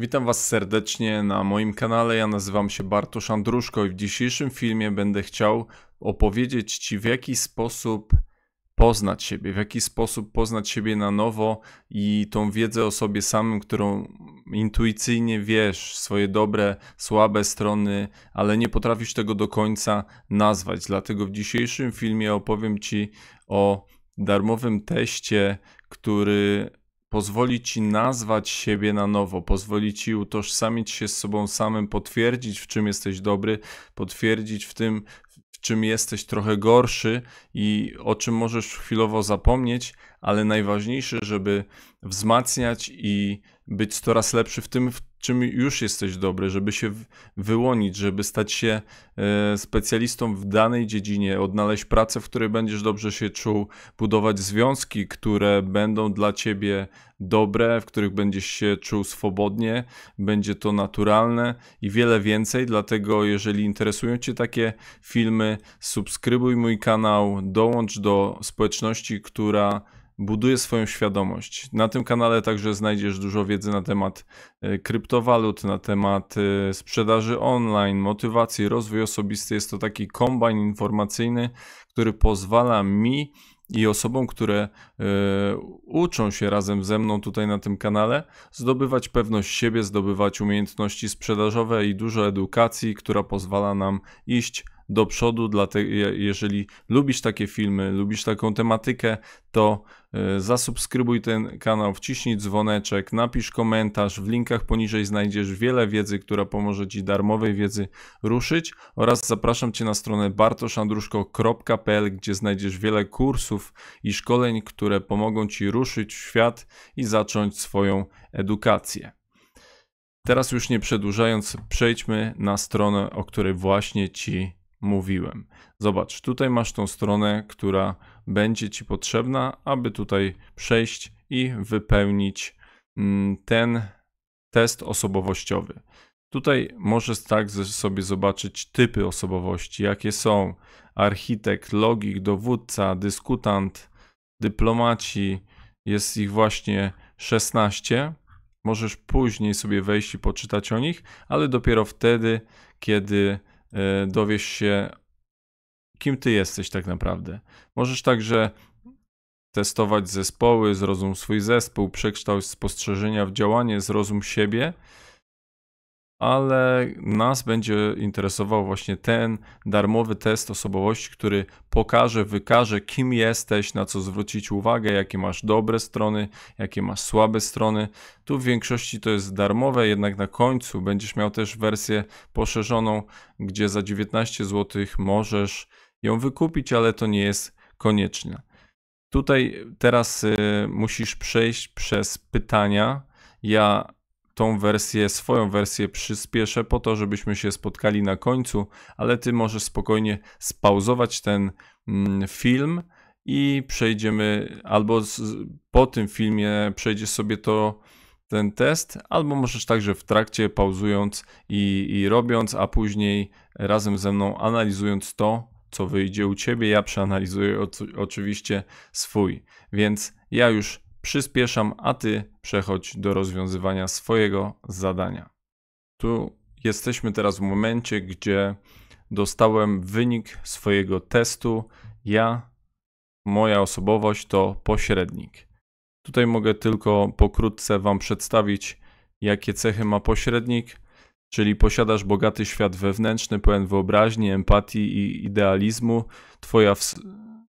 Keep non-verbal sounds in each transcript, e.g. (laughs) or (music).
Witam Was serdecznie na moim kanale. Ja nazywam się Bartosz Andruszko i w dzisiejszym filmie będę chciał opowiedzieć Ci, w jaki sposób poznać siebie, w jaki sposób poznać siebie na nowo i tą wiedzę o sobie samym, którą intuicyjnie wiesz, swoje dobre, słabe strony, ale nie potrafisz tego do końca nazwać. Dlatego w dzisiejszym filmie opowiem Ci o darmowym teście, który pozwoli ci nazwać siebie na nowo, pozwoli ci utożsamić się z sobą samym, potwierdzić, w czym jesteś dobry, potwierdzić w tym, w czym jesteś trochę gorszy i o czym możesz chwilowo zapomnieć, ale najważniejsze, żeby wzmacniać i być coraz lepszy w tym, w czym już jesteś dobry, żeby się wyłonić, żeby stać się e, specjalistą w danej dziedzinie, odnaleźć pracę, w której będziesz dobrze się czuł, budować związki, które będą dla ciebie dobre, w których będziesz się czuł swobodnie, będzie to naturalne i wiele więcej. Dlatego, jeżeli interesują Cię takie filmy, subskrybuj mój kanał, dołącz do społeczności, która buduje swoją świadomość. Na tym kanale także znajdziesz dużo wiedzy na temat e, kryptowalut, na temat e, sprzedaży online, motywacji, rozwój osobisty. Jest to taki kombajn informacyjny, który pozwala mi i osobom, które y, uczą się razem ze mną tutaj na tym kanale, zdobywać pewność siebie, zdobywać umiejętności sprzedażowe i dużo edukacji, która pozwala nam iść do przodu. Dlatego, jeżeli lubisz takie filmy, lubisz taką tematykę, to E, zasubskrybuj ten kanał, wciśnij dzwoneczek, napisz komentarz. W linkach poniżej znajdziesz wiele wiedzy, która pomoże Ci darmowej wiedzy ruszyć. Oraz zapraszam Cię na stronę bartoszandruszko.pl, gdzie znajdziesz wiele kursów i szkoleń, które pomogą Ci ruszyć w świat i zacząć swoją edukację. Teraz już nie przedłużając, przejdźmy na stronę, o której właśnie Ci mówiłem. Zobacz, tutaj masz tą stronę, która będzie Ci potrzebna, aby tutaj przejść i wypełnić mm, ten test osobowościowy. Tutaj możesz tak sobie zobaczyć typy osobowości, jakie są architekt, logik, dowódca, dyskutant, dyplomaci. Jest ich właśnie 16. Możesz później sobie wejść i poczytać o nich, ale dopiero wtedy, kiedy E, dowiesz się, kim ty jesteś tak naprawdę. Możesz także testować zespoły, zrozum swój zespół, przekształć spostrzeżenia w działanie, zrozum siebie ale nas będzie interesował właśnie ten darmowy test osobowości, który pokaże, wykaże, kim jesteś, na co zwrócić uwagę, jakie masz dobre strony, jakie masz słabe strony. Tu w większości to jest darmowe, jednak na końcu będziesz miał też wersję poszerzoną, gdzie za 19 zł możesz ją wykupić, ale to nie jest konieczne. Tutaj teraz y, musisz przejść przez pytania. Ja tą wersję, swoją wersję przyspieszę po to, żebyśmy się spotkali na końcu, ale ty możesz spokojnie spauzować ten mm, film i przejdziemy albo po tym filmie przejdziesz sobie to ten test, albo możesz także w trakcie pauzując i, i robiąc, a później razem ze mną analizując to, co wyjdzie u ciebie. Ja przeanalizuję oczywiście swój, więc ja już przyspieszam, a ty przechodź do rozwiązywania swojego zadania. Tu jesteśmy teraz w momencie, gdzie dostałem wynik swojego testu. Ja, moja osobowość to pośrednik. Tutaj mogę tylko pokrótce Wam przedstawić, jakie cechy ma pośrednik, czyli posiadasz bogaty świat wewnętrzny, pełen wyobraźni, empatii i idealizmu. Twoja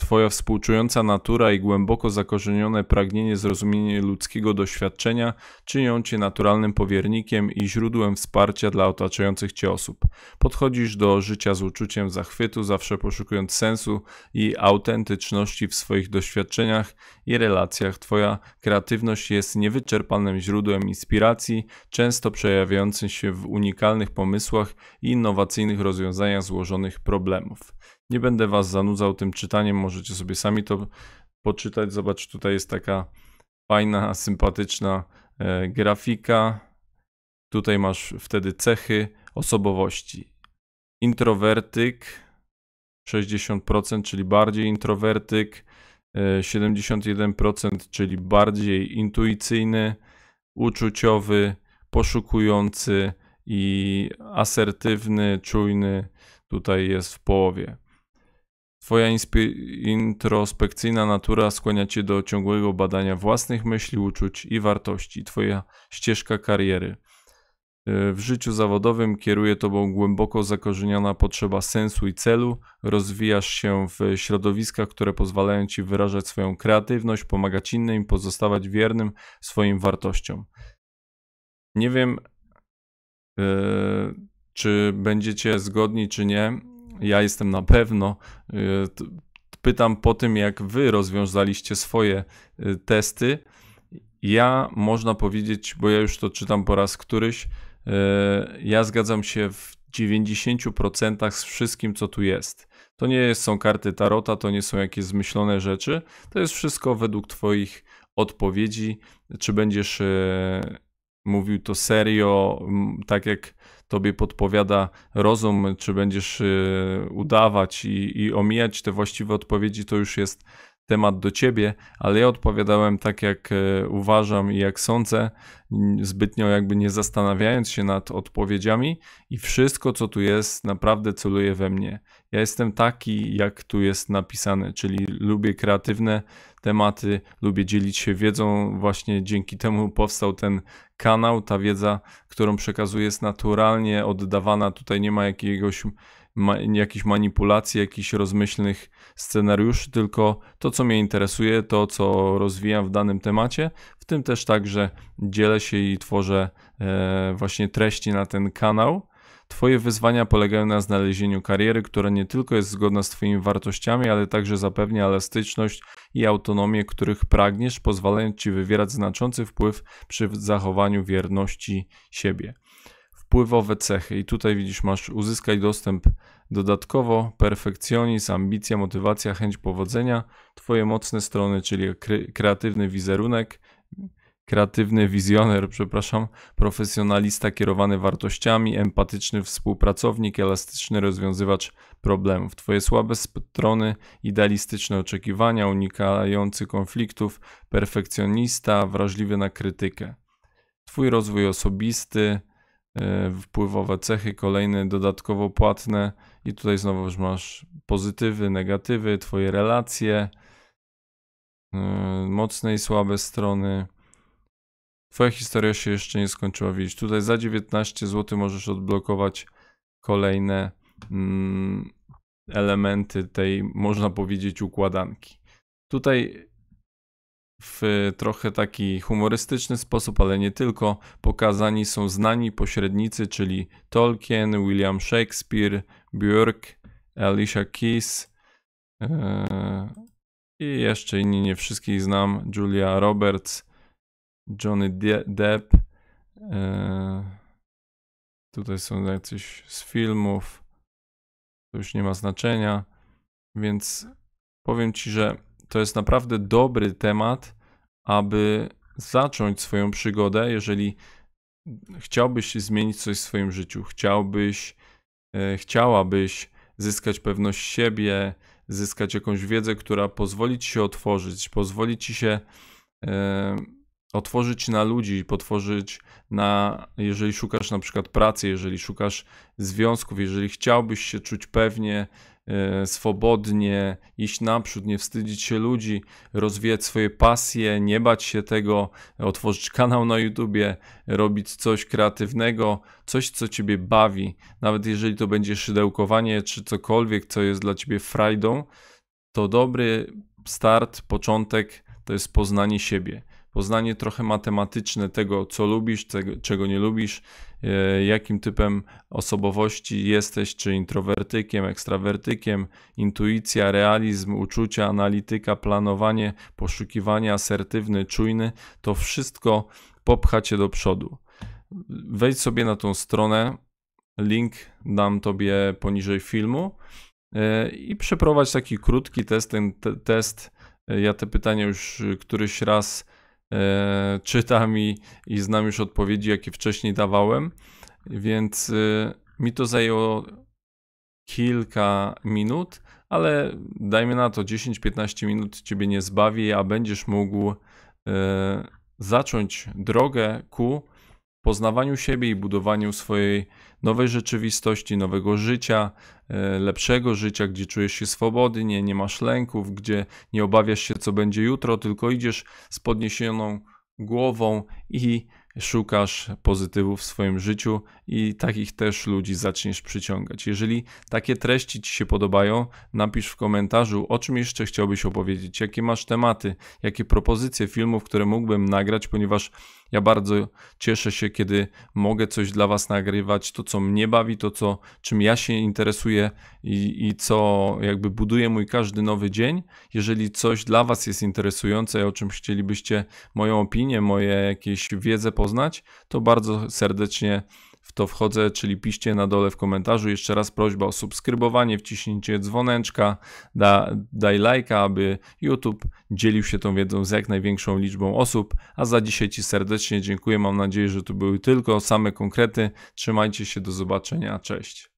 Twoja współczująca natura i głęboko zakorzenione pragnienie zrozumienia ludzkiego doświadczenia czynią Cię naturalnym powiernikiem i źródłem wsparcia dla otaczających Cię osób. Podchodzisz do życia z uczuciem zachwytu, zawsze poszukując sensu i autentyczności w swoich doświadczeniach i relacjach. Twoja kreatywność jest niewyczerpanym źródłem inspiracji, często przejawiającym się w unikalnych pomysłach i innowacyjnych rozwiązaniach złożonych problemów. Nie będę was zanudzał tym czytaniem, możecie sobie sami to poczytać. Zobacz, tutaj jest taka fajna, sympatyczna e, grafika. Tutaj masz wtedy cechy osobowości. Introwertyk 60%, czyli bardziej introwertyk, 71%, e, czyli bardziej intuicyjny, uczuciowy, poszukujący i asertywny, czujny. Tutaj jest w połowie. Twoja introspekcyjna natura skłania cię do ciągłego badania własnych myśli, uczuć i wartości. Twoja ścieżka kariery. E, w życiu zawodowym kieruje tobą głęboko zakorzeniona potrzeba sensu i celu. Rozwijasz się w środowiskach, które pozwalają ci wyrażać swoją kreatywność, pomagać innym, pozostawać wiernym swoim wartościom. Nie wiem, yy, czy będziecie zgodni, czy nie, ja jestem na pewno. Y, pytam po tym, jak wy rozwiązaliście swoje y, testy. Ja można powiedzieć, bo ja już to czytam po raz któryś, y, ja zgadzam się w 90% z wszystkim, co tu jest. To nie są karty tarota, to nie są jakieś zmyślone rzeczy. To jest wszystko według Twoich odpowiedzi, czy będziesz mówił to serio, tak jak tobie podpowiada rozum, czy będziesz y, udawać i, i omijać te właściwe odpowiedzi, to już jest temat do ciebie, ale ja odpowiadałem tak, jak e, uważam i jak sądzę, zbytnio jakby nie zastanawiając się nad odpowiedziami, i wszystko, co tu jest, naprawdę celuje we mnie. Ja jestem taki, jak tu jest napisane, czyli lubię kreatywne tematy, lubię dzielić się wiedzą. Właśnie dzięki temu powstał ten kanał. Ta wiedza, którą przekazuję, jest naturalnie oddawana. Tutaj nie ma jakiegoś ma, jakichś manipulacji, jakichś rozmyślnych scenariuszy, tylko to, co mnie interesuje, to, co rozwijam w danym temacie, w tym też także dzielę się i tworzę e, właśnie treści na ten kanał. Twoje wyzwania polegają na znalezieniu kariery, która nie tylko jest zgodna z Twoimi wartościami, ale także zapewnia elastyczność i autonomię, których pragniesz, pozwalając Ci wywierać znaczący wpływ przy zachowaniu wierności siebie. Wpływowe cechy, i tutaj widzisz, masz uzyskać dostęp dodatkowo, perfekcjonizm, ambicja, motywacja, chęć powodzenia, Twoje mocne strony, czyli kreatywny wizerunek, kreatywny wizjoner, przepraszam, profesjonalista kierowany wartościami, empatyczny współpracownik, elastyczny rozwiązywacz problemów. Twoje słabe strony, idealistyczne oczekiwania, unikający konfliktów, perfekcjonista, wrażliwy na krytykę. Twój rozwój osobisty, e, wpływowe cechy, kolejne dodatkowo płatne i tutaj znowu już masz pozytywy, negatywy, twoje relacje, e, mocne i słabe strony Twoja historia się jeszcze nie skończyła, widzisz. Tutaj za 19 zł możesz odblokować kolejne mm, elementy tej, można powiedzieć, układanki. Tutaj w trochę taki humorystyczny sposób, ale nie tylko, pokazani są znani pośrednicy, czyli Tolkien, William Shakespeare, Björk, Alicia Keys yy, i jeszcze inni, nie wszystkich znam, Julia Roberts, Johnny De Depp. E, tutaj są jakieś z filmów. To już nie ma znaczenia. Więc powiem ci, że to jest naprawdę dobry temat, aby zacząć swoją przygodę, jeżeli chciałbyś zmienić coś w swoim życiu, chciałbyś, e, chciałabyś zyskać pewność siebie, zyskać jakąś wiedzę, która pozwoli ci się otworzyć, pozwoli ci się e, otworzyć na ludzi, potworzyć na, jeżeli szukasz na przykład pracy, jeżeli szukasz związków, jeżeli chciałbyś się czuć pewnie, e, swobodnie, iść naprzód, nie wstydzić się ludzi, rozwijać swoje pasje, nie bać się tego, otworzyć (laughs) kanał na YouTubie, robić coś kreatywnego, coś, co ciebie bawi, nawet jeżeli to będzie szydełkowanie czy cokolwiek, co jest dla ciebie frajdą, to dobry start, początek to jest poznanie siebie poznanie trochę matematyczne tego, co lubisz, tego, czego nie lubisz, e, jakim typem osobowości jesteś, czy introwertykiem, ekstrawertykiem, intuicja, realizm, uczucia, analityka, planowanie, poszukiwanie, asertywny, czujny, to wszystko popcha cię do przodu. Wejdź sobie na tą stronę, link dam tobie poniżej filmu e, i przeprowadź taki krótki test, ten te test e, ja te pytania już któryś raz E, czytam i, i znam już odpowiedzi, jakie wcześniej dawałem, więc e, mi to zajęło kilka minut, ale dajmy na to 10-15 minut Ciebie nie zbawi, a będziesz mógł e, zacząć drogę ku poznawaniu siebie i budowaniu swojej nowej rzeczywistości, nowego życia, e, lepszego życia, gdzie czujesz się swobodnie, nie masz lęków, gdzie nie obawiasz się, co będzie jutro, tylko idziesz z podniesioną głową i szukasz pozytywów w swoim życiu i takich też ludzi zaczniesz przyciągać. Jeżeli takie treści Ci się podobają, napisz w komentarzu, o czym jeszcze chciałbyś opowiedzieć, jakie masz tematy, jakie propozycje filmów, które mógłbym nagrać, ponieważ ja bardzo cieszę się, kiedy mogę coś dla Was nagrywać, to co mnie bawi, to co, czym ja się interesuję i, i co jakby buduje mój każdy nowy dzień. Jeżeli coś dla Was jest interesujące, o czym chcielibyście moją opinię, moje jakieś wiedzę po poznać, to bardzo serdecznie w to wchodzę, czyli piszcie na dole w komentarzu. Jeszcze raz prośba o subskrybowanie, wciśnięcie dzwoneczka, da, daj lajka, aby YouTube dzielił się tą wiedzą z jak największą liczbą osób. A za dzisiaj Ci serdecznie dziękuję. Mam nadzieję, że tu były tylko same konkrety. Trzymajcie się, do zobaczenia. Cześć.